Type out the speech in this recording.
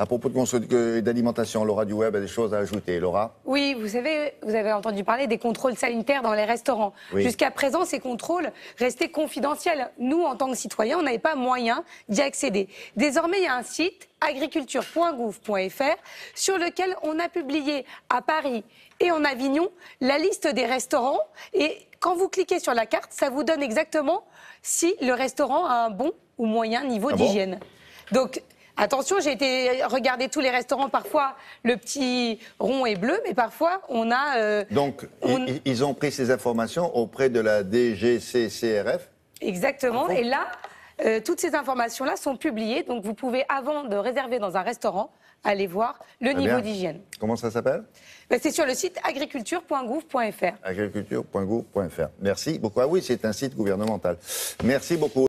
À propos de d'alimentation, Laura du Web a des choses à ajouter. Laura Oui, vous savez, vous avez entendu parler des contrôles sanitaires dans les restaurants. Jusqu'à présent, ces contrôles restaient confidentiels. Nous, en tant que citoyens, on n'avait pas moyen d'y accéder. Désormais, il y a un site agriculture.gouv.fr sur lequel on a publié à Paris et en Avignon la liste des restaurants et quand vous cliquez sur la carte, ça vous donne exactement si le restaurant a un bon ou moyen niveau ah d'hygiène. Donc Attention, j'ai été regarder tous les restaurants. Parfois, le petit rond est bleu, mais parfois, on a. Euh, Donc, ils ont pris ces informations auprès de la DGCCRF Exactement. Et là, euh, toutes ces informations-là sont publiées. Donc, vous pouvez, avant de réserver dans un restaurant, aller voir le niveau d'hygiène. Comment ça s'appelle ben, C'est sur le site agriculture.gouv.fr. Agriculture.gouv.fr. Merci beaucoup. Ah oui, c'est un site gouvernemental. Merci beaucoup.